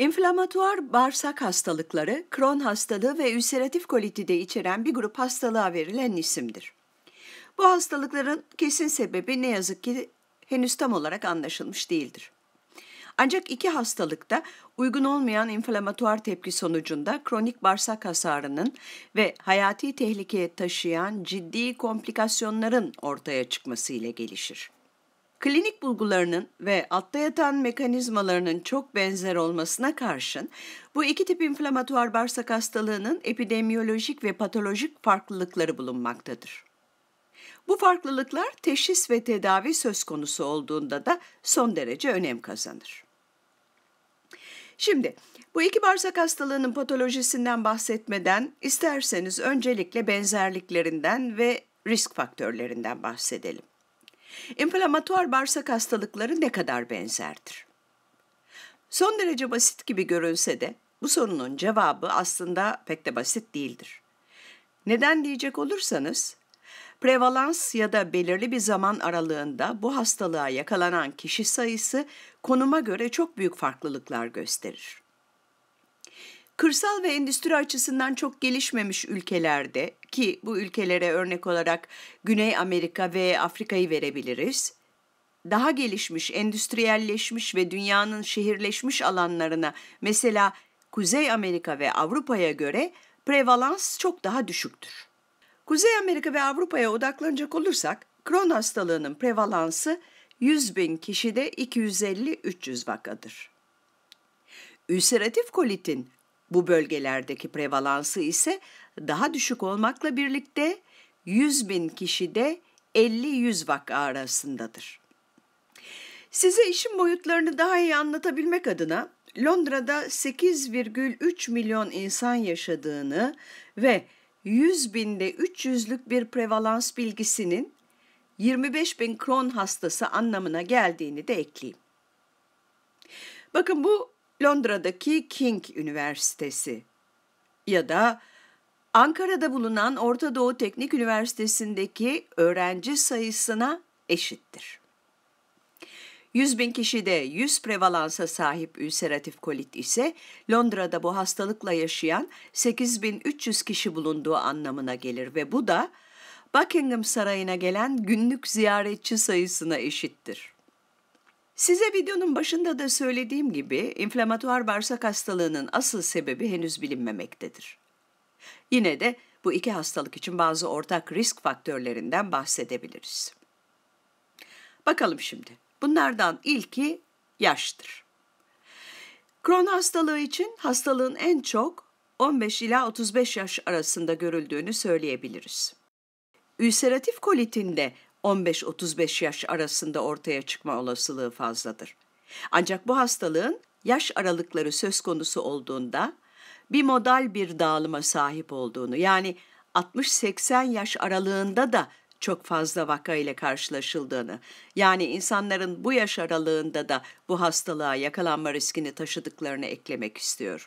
İnflamatuar bağırsak hastalıkları, Kron hastalığı ve ülseratif koliti de içeren bir grup hastalığa verilen isimdir. Bu hastalıkların kesin sebebi ne yazık ki henüz tam olarak anlaşılmış değildir. Ancak iki hastalıkta uygun olmayan inflamatuar tepki sonucunda kronik bağırsak hasarının ve hayati tehlikeye taşıyan ciddi komplikasyonların ortaya çıkması ile gelişir. Klinik bulgularının ve altta yatan mekanizmalarının çok benzer olmasına karşın bu iki tip inflamatuar bağırsak hastalığının epidemiyolojik ve patolojik farklılıkları bulunmaktadır. Bu farklılıklar teşhis ve tedavi söz konusu olduğunda da son derece önem kazanır. Şimdi bu iki bağırsak hastalığının patolojisinden bahsetmeden isterseniz öncelikle benzerliklerinden ve risk faktörlerinden bahsedelim. İmplamatuar bağırsak hastalıkları ne kadar benzerdir? Son derece basit gibi görünse de bu sorunun cevabı aslında pek de basit değildir. Neden diyecek olursanız, prevalans ya da belirli bir zaman aralığında bu hastalığa yakalanan kişi sayısı konuma göre çok büyük farklılıklar gösterir. Kırsal ve endüstri açısından çok gelişmemiş ülkelerde ki bu ülkelere örnek olarak Güney Amerika ve Afrika'yı verebiliriz. Daha gelişmiş, endüstriyelleşmiş ve dünyanın şehirleşmiş alanlarına mesela Kuzey Amerika ve Avrupa'ya göre prevalans çok daha düşüktür. Kuzey Amerika ve Avrupa'ya odaklanacak olursak, kron hastalığının prevalansı 100 bin kişide 250-300 vakadır. Ülseratif kolitin bu bölgelerdeki prevalansı ise daha düşük olmakla birlikte 100 bin kişide 50-100 vaka arasındadır. Size işin boyutlarını daha iyi anlatabilmek adına Londra'da 8,3 milyon insan yaşadığını ve 100 binde 300'lük bir prevalans bilgisinin 25 bin kron hastası anlamına geldiğini de ekleyeyim. Bakın bu Londra'daki King Üniversitesi ya da Ankara'da bulunan Orta Doğu Teknik Üniversitesi'ndeki öğrenci sayısına eşittir. 100 bin kişide 100 prevalansa sahip ülseratif kolit ise Londra'da bu hastalıkla yaşayan 8300 kişi bulunduğu anlamına gelir ve bu da Buckingham Sarayı'na gelen günlük ziyaretçi sayısına eşittir. Size videonun başında da söylediğim gibi inflamatuar bağırsak hastalığının asıl sebebi henüz bilinmemektedir. Yine de bu iki hastalık için bazı ortak risk faktörlerinden bahsedebiliriz. Bakalım şimdi. Bunlardan ilki yaştır. Kron hastalığı için hastalığın en çok 15 ila 35 yaş arasında görüldüğünü söyleyebiliriz. Ülseratif kolitinde 15-35 yaş arasında ortaya çıkma olasılığı fazladır. Ancak bu hastalığın yaş aralıkları söz konusu olduğunda bir modal bir dağılıma sahip olduğunu yani 60-80 yaş aralığında da çok fazla vaka ile karşılaşıldığını, yani insanların bu yaş aralığında da bu hastalığa yakalanma riskini taşıdıklarını eklemek istiyorum.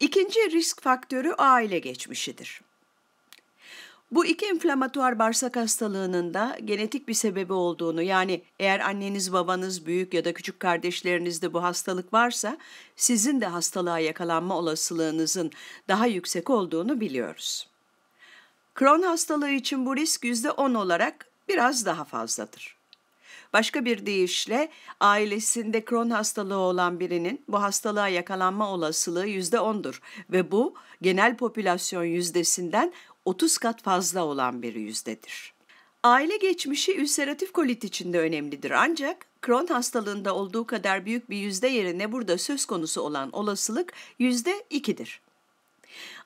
İkinci risk faktörü aile geçmişidir. Bu iki inflamatuar bağırsak hastalığının da genetik bir sebebi olduğunu yani eğer anneniz babanız büyük ya da küçük kardeşlerinizde bu hastalık varsa sizin de hastalığa yakalanma olasılığınızın daha yüksek olduğunu biliyoruz. Kron hastalığı için bu risk %10 olarak biraz daha fazladır. Başka bir deyişle ailesinde kron hastalığı olan birinin bu hastalığa yakalanma olasılığı %10'dur ve bu genel popülasyon yüzdesinden 30 kat fazla olan bir yüzdedir. Aile geçmişi ülseratif kolit için de önemlidir ancak Crohn hastalığında olduğu kadar büyük bir yüzde yerine burada söz konusu olan olasılık yüzde ikidir.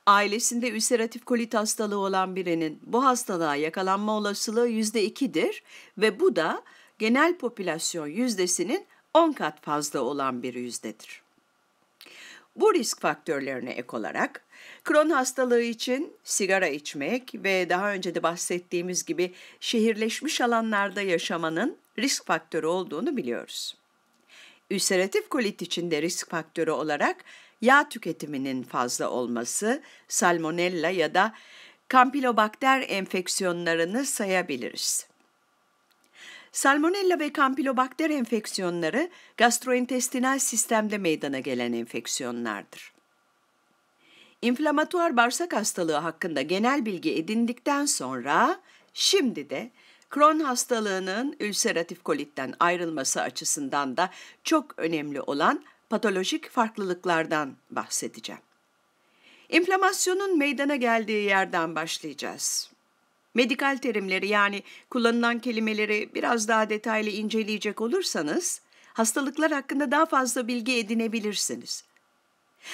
Ailesinde ülseratif kolit hastalığı olan birinin bu hastalığa yakalanma olasılığı yüzde ikidir ve bu da genel popülasyon yüzdesinin 10 kat fazla olan bir yüzdedir. Bu risk faktörlerine ek olarak kron hastalığı için sigara içmek ve daha önce de bahsettiğimiz gibi şehirleşmiş alanlarda yaşamanın risk faktörü olduğunu biliyoruz. Ülseratif kolit içinde risk faktörü olarak yağ tüketiminin fazla olması, salmonella ya da kampilobakter enfeksiyonlarını sayabiliriz. Salmonella ve kampilobakter enfeksiyonları gastrointestinal sistemde meydana gelen enfeksiyonlardır. İnflamatuar bağırsak hastalığı hakkında genel bilgi edindikten sonra şimdi de Crohn hastalığının ülseratif kolitten ayrılması açısından da çok önemli olan patolojik farklılıklardan bahsedeceğim. İnflamasyonun meydana geldiği yerden başlayacağız. Medikal terimleri yani kullanılan kelimeleri biraz daha detaylı inceleyecek olursanız hastalıklar hakkında daha fazla bilgi edinebilirsiniz.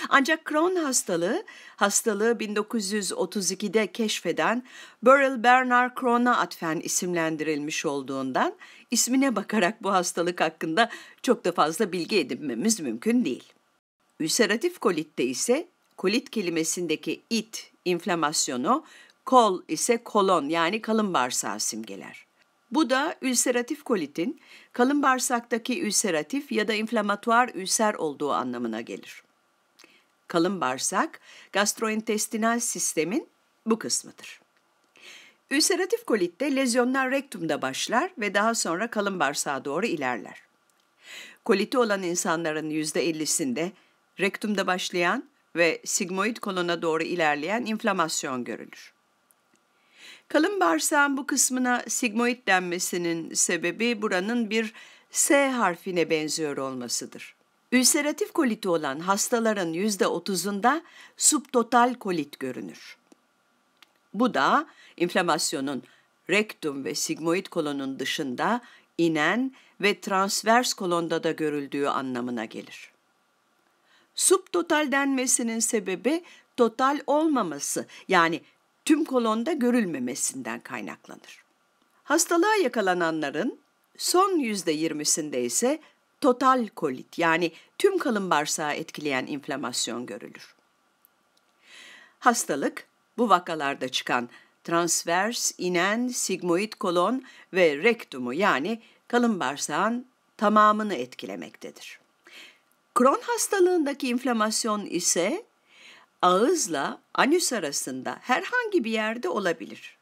Ancak Crohn hastalığı, hastalığı 1932'de keşfeden Burrell Bernard Crohn'a atfen isimlendirilmiş olduğundan ismine bakarak bu hastalık hakkında çok da fazla bilgi edinmemiz mümkün değil. Ülseratif kolitte ise kolit kelimesindeki it, inflamasyonu Kol ise kolon yani kalın bağırsağı simgeler. Bu da ülseratif kolitin kalın bağırsaktaki ülseratif ya da inflamatuar ülser olduğu anlamına gelir. Kalın bağırsak gastrointestinal sistemin bu kısmıdır. Ülseratif kolitte lezyonlar rektumda başlar ve daha sonra kalın bağırsağa doğru ilerler. Koliti olan insanların %50'sinde rektumda başlayan ve sigmoid kolona doğru ilerleyen inflamasyon görülür. Kalın bağırsağın bu kısmına sigmoid denmesinin sebebi buranın bir S harfine benziyor olmasıdır. Ülseratif koliti olan hastaların %30'unda subtotal kolit görünür. Bu da inflamasyonun rektum ve sigmoid kolonun dışında inen ve transvers kolonda da görüldüğü anlamına gelir. Subtotal denmesinin sebebi total olmaması yani tüm kolonda görülmemesinden kaynaklanır. Hastalığa yakalananların son yüzde yirmisinde ise total kolit yani tüm kalın bağırsağı etkileyen inflamasyon görülür. Hastalık bu vakalarda çıkan transvers, inen, sigmoid kolon ve rektumu yani kalın bağırsağın tamamını etkilemektedir. Kron hastalığındaki inflamasyon ise ağızla anüs arasında herhangi bir yerde olabilir.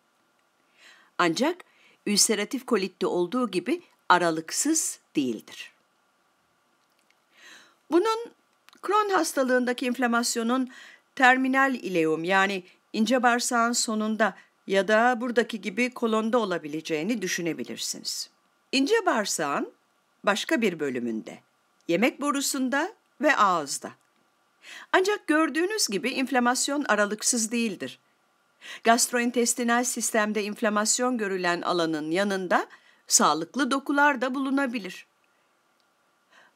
Ancak ülseratif kolitte olduğu gibi aralıksız değildir. Bunun Crohn hastalığındaki inflamasyonun terminal ileum yani ince bağırsağın sonunda ya da buradaki gibi kolonda olabileceğini düşünebilirsiniz. İnce bağırsağın başka bir bölümünde, yemek borusunda ve ağızda. Ancak gördüğünüz gibi inflamasyon aralıksız değildir. Gastrointestinal sistemde inflamasyon görülen alanın yanında sağlıklı dokular da bulunabilir.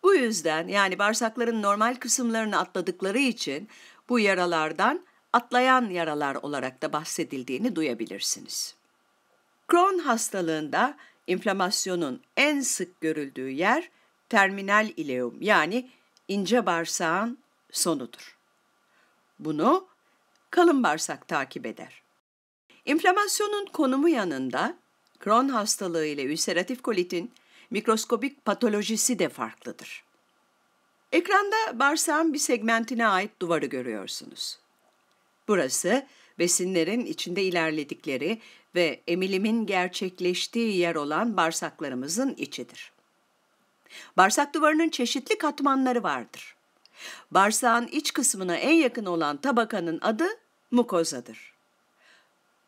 Bu yüzden yani bağırsakların normal kısımlarını atladıkları için bu yaralardan atlayan yaralar olarak da bahsedildiğini duyabilirsiniz. Crohn hastalığında inflamasyonun en sık görüldüğü yer terminal ileum yani ince bağırsağın sonudur. Bunu kalın bağırsak takip eder. İnflamasyonun konumu yanında Crohn hastalığı ile ülseratif kolitin mikroskobik patolojisi de farklıdır. Ekranda bağırsağın bir segmentine ait duvarı görüyorsunuz. Burası besinlerin içinde ilerledikleri ve emilimin gerçekleştiği yer olan bağırsaklarımızın içidir. Bağırsak duvarının çeşitli katmanları vardır. Bağırsağın iç kısmına en yakın olan tabakanın adı mukozadır.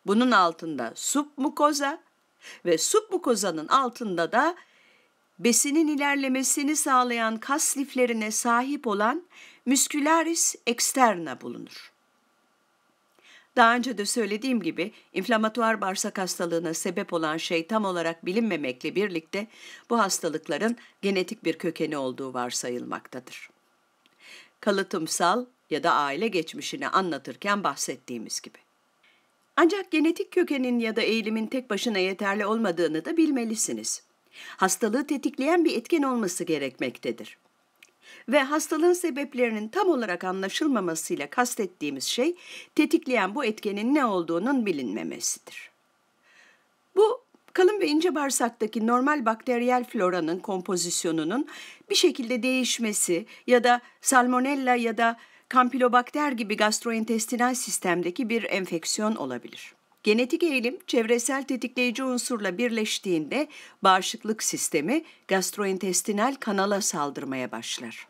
Bunun altında submukoza ve submukozanın altında da besinin ilerlemesini sağlayan kas liflerine sahip olan muscularis externa bulunur. Daha önce de söylediğim gibi inflamatuar bağırsak hastalığına sebep olan şey tam olarak bilinmemekle birlikte bu hastalıkların genetik bir kökeni olduğu varsayılmaktadır kalıtımsal ya da aile geçmişini anlatırken bahsettiğimiz gibi. Ancak genetik kökenin ya da eğilimin tek başına yeterli olmadığını da bilmelisiniz. Hastalığı tetikleyen bir etken olması gerekmektedir. Ve hastalığın sebeplerinin tam olarak anlaşılmamasıyla kastettiğimiz şey tetikleyen bu etkenin ne olduğunun bilinmemesidir. Bu Kalın ve ince bağırsaktaki normal bakteriyel floranın kompozisyonunun bir şekilde değişmesi ya da salmonella ya da kampilobakter gibi gastrointestinal sistemdeki bir enfeksiyon olabilir. Genetik eğilim çevresel tetikleyici unsurla birleştiğinde bağışıklık sistemi gastrointestinal kanala saldırmaya başlar.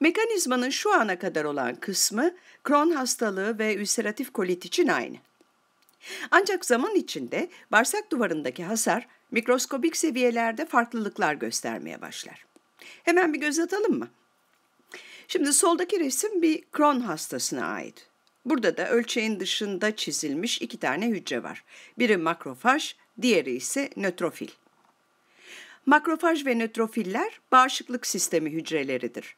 Mekanizmanın şu ana kadar olan kısmı Crohn hastalığı ve ülseratif kolit için aynı. Ancak zaman içinde bağırsak duvarındaki hasar mikroskobik seviyelerde farklılıklar göstermeye başlar. Hemen bir göz atalım mı? Şimdi soldaki resim bir Crohn hastasına ait. Burada da ölçeğin dışında çizilmiş iki tane hücre var. Biri makrofaj, diğeri ise nötrofil. Makrofaj ve nötrofiller bağışıklık sistemi hücreleridir.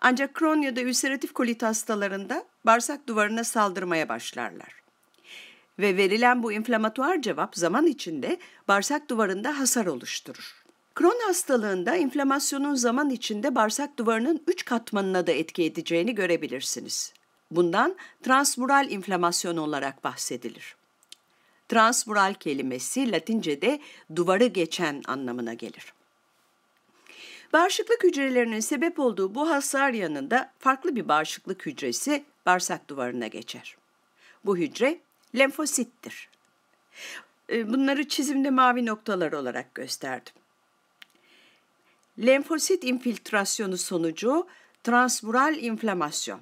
Ancak Crohn ya da ülseratif kolit hastalarında bağırsak duvarına saldırmaya başlarlar ve verilen bu inflamatuar cevap zaman içinde bağırsak duvarında hasar oluşturur. Kron hastalığında inflamasyonun zaman içinde bağırsak duvarının 3 katmanına da etki edeceğini görebilirsiniz. Bundan transmural inflamasyon olarak bahsedilir. Transmural kelimesi Latince'de duvarı geçen anlamına gelir. Bağışıklık hücrelerinin sebep olduğu bu hasar yanında farklı bir bağışıklık hücresi bağırsak duvarına geçer. Bu hücre lenfosittir. Ee, bunları çizimde mavi noktalar olarak gösterdim. Lenfosit infiltrasyonu sonucu transmural inflamasyon.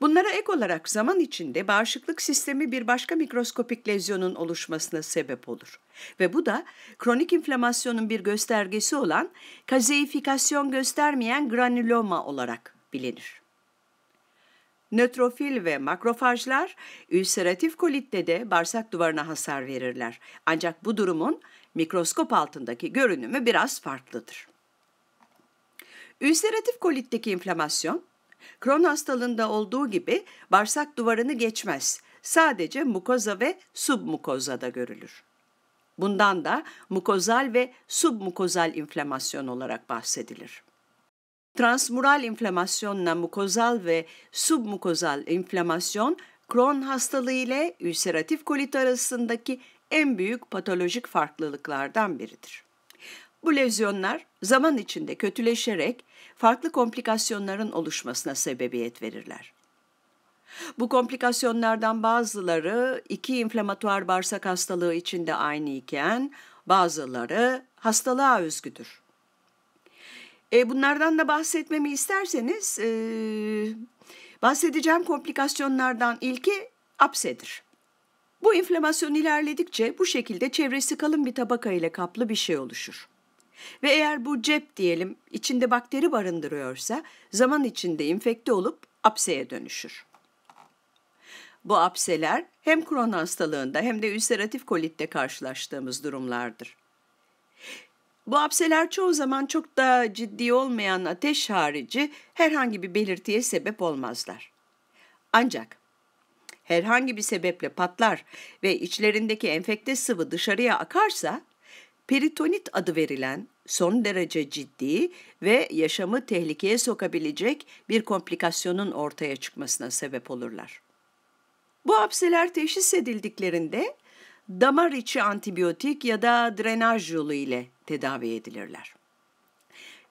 Bunlara ek olarak zaman içinde bağışıklık sistemi bir başka mikroskopik lezyonun oluşmasına sebep olur. Ve bu da kronik inflamasyonun bir göstergesi olan kazeifikasyon göstermeyen granüloma olarak bilinir. Nötrofil ve makrofajlar ülseratif kolitte de bağırsak duvarına hasar verirler. Ancak bu durumun mikroskop altındaki görünümü biraz farklıdır. Ülseratif kolitteki inflamasyon, Crohn hastalığında olduğu gibi bağırsak duvarını geçmez. Sadece mukoza ve submukozada görülür. Bundan da mukozal ve submukozal inflamasyon olarak bahsedilir. Transmural inflamasyonla mukozal ve submukozal inflamasyon Crohn hastalığı ile ülseratif kolit arasındaki en büyük patolojik farklılıklardan biridir. Bu lezyonlar zaman içinde kötüleşerek farklı komplikasyonların oluşmasına sebebiyet verirler. Bu komplikasyonlardan bazıları iki inflamatuar bağırsak hastalığı içinde aynı iken bazıları hastalığa özgüdür. E, bunlardan da bahsetmemi isterseniz e, bahsedeceğim komplikasyonlardan ilki apsedir. Bu inflamasyon ilerledikçe bu şekilde çevresi kalın bir tabaka ile kaplı bir şey oluşur. Ve eğer bu cep diyelim içinde bakteri barındırıyorsa zaman içinde infekte olup apseye dönüşür. Bu apseler hem Crohn hastalığında hem de ülseratif kolitte karşılaştığımız durumlardır. Bu hapseler çoğu zaman çok da ciddi olmayan ateş harici herhangi bir belirtiye sebep olmazlar. Ancak herhangi bir sebeple patlar ve içlerindeki enfekte sıvı dışarıya akarsa peritonit adı verilen son derece ciddi ve yaşamı tehlikeye sokabilecek bir komplikasyonun ortaya çıkmasına sebep olurlar. Bu hapseler teşhis edildiklerinde damar içi antibiyotik ya da drenaj yolu ile tedavi edilirler.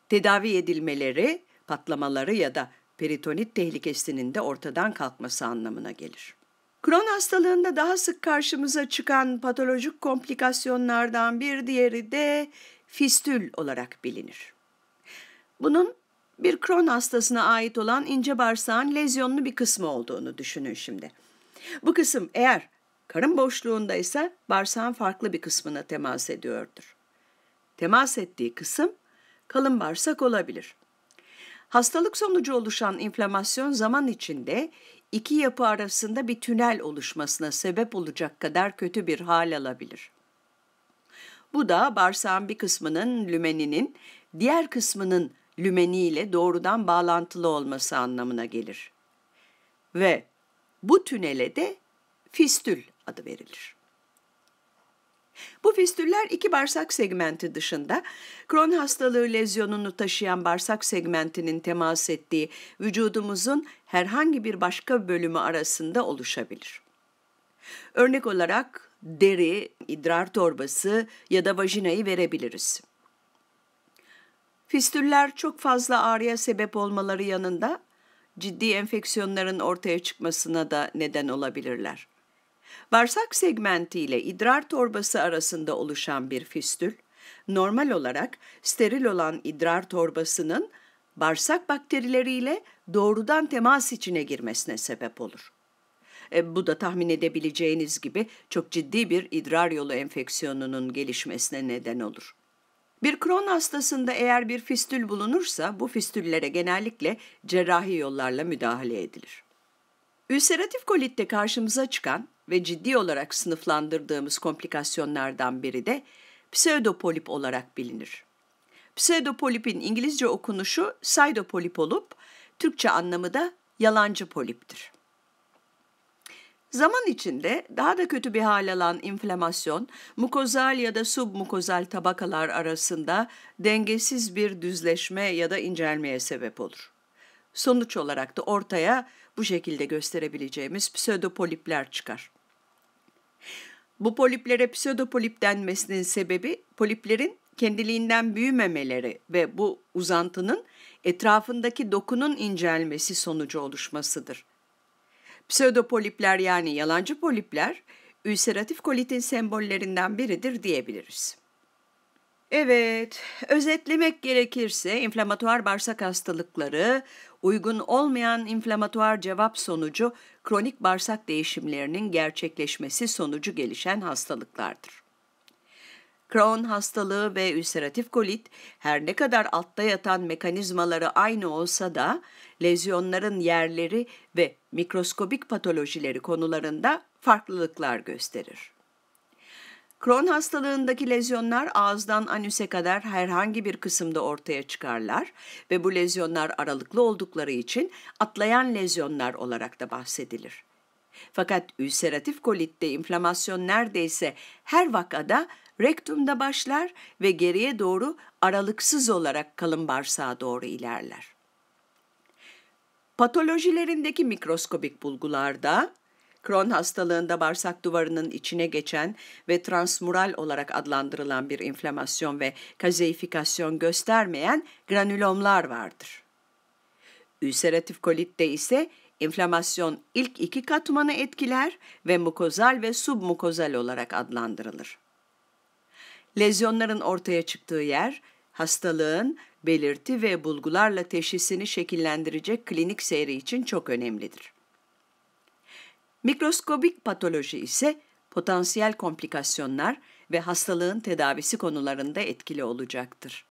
Tedavi edilmeleri patlamaları ya da peritonit tehlikesinin de ortadan kalkması anlamına gelir. Kron hastalığında daha sık karşımıza çıkan patolojik komplikasyonlardan bir diğeri de fistül olarak bilinir. Bunun bir Kron hastasına ait olan ince bağırsağın lezyonlu bir kısmı olduğunu düşünün şimdi. Bu kısım eğer karın boşluğunda ise bağırsağın farklı bir kısmına temas ediyordur temas ettiği kısım kalın bağırsak olabilir. Hastalık sonucu oluşan inflamasyon zaman içinde iki yapı arasında bir tünel oluşmasına sebep olacak kadar kötü bir hal alabilir. Bu da bağırsağın bir kısmının lümeninin diğer kısmının lümeniyle doğrudan bağlantılı olması anlamına gelir. Ve bu tünele de fistül adı verilir. Bu fistüller iki bağırsak segmenti dışında Kron hastalığı lezyonunu taşıyan bağırsak segmentinin temas ettiği vücudumuzun herhangi bir başka bölümü arasında oluşabilir. Örnek olarak deri, idrar torbası ya da vajinayı verebiliriz. Fistüller çok fazla ağrıya sebep olmaları yanında ciddi enfeksiyonların ortaya çıkmasına da neden olabilirler. Varsak segmenti ile idrar torbası arasında oluşan bir fistül, normal olarak steril olan idrar torbasının bağırsak bakterileriyle doğrudan temas içine girmesine sebep olur. E, bu da tahmin edebileceğiniz gibi çok ciddi bir idrar yolu enfeksiyonunun gelişmesine neden olur. Bir Crohn hastasında eğer bir fistül bulunursa bu fistüllere genellikle cerrahi yollarla müdahale edilir. Ülseratif kolitte karşımıza çıkan ve ciddi olarak sınıflandırdığımız komplikasyonlardan biri de pseudopolip olarak bilinir. Pseudopolipin İngilizce okunuşu pseudopolip olup Türkçe anlamı da yalancı poliptir. Zaman içinde daha da kötü bir hal alan inflamasyon, mukozal ya da submukozal tabakalar arasında dengesiz bir düzleşme ya da incelmeye sebep olur. Sonuç olarak da ortaya bu şekilde gösterebileceğimiz pseudopolipler çıkar. Bu poliplere pseudopolip denmesinin sebebi poliplerin kendiliğinden büyümemeleri ve bu uzantının etrafındaki dokunun incelmesi sonucu oluşmasıdır. Pseudopolipler yani yalancı polipler, ülseratif kolitin sembollerinden biridir diyebiliriz. Evet, özetlemek gerekirse inflamatuar bağırsak hastalıkları uygun olmayan inflamatuar cevap sonucu kronik bağırsak değişimlerinin gerçekleşmesi sonucu gelişen hastalıklardır. Crohn hastalığı ve ülseratif kolit her ne kadar altta yatan mekanizmaları aynı olsa da lezyonların yerleri ve mikroskobik patolojileri konularında farklılıklar gösterir. Crohn hastalığındaki lezyonlar ağızdan anüse kadar herhangi bir kısımda ortaya çıkarlar ve bu lezyonlar aralıklı oldukları için atlayan lezyonlar olarak da bahsedilir. Fakat ülseratif kolitte inflamasyon neredeyse her vakada rektumda başlar ve geriye doğru aralıksız olarak kalın bağırsağa doğru ilerler. Patolojilerindeki mikroskobik bulgularda Crohn hastalığında bağırsak duvarının içine geçen ve transmural olarak adlandırılan bir inflamasyon ve kazeifikasyon göstermeyen granülomlar vardır. Ülseratif kolitte ise inflamasyon ilk iki katmanı etkiler ve mukozal ve submukozal olarak adlandırılır. Lezyonların ortaya çıktığı yer, hastalığın belirti ve bulgularla teşhisini şekillendirecek klinik seyri için çok önemlidir. Mikroskobik patoloji ise potansiyel komplikasyonlar ve hastalığın tedavisi konularında etkili olacaktır.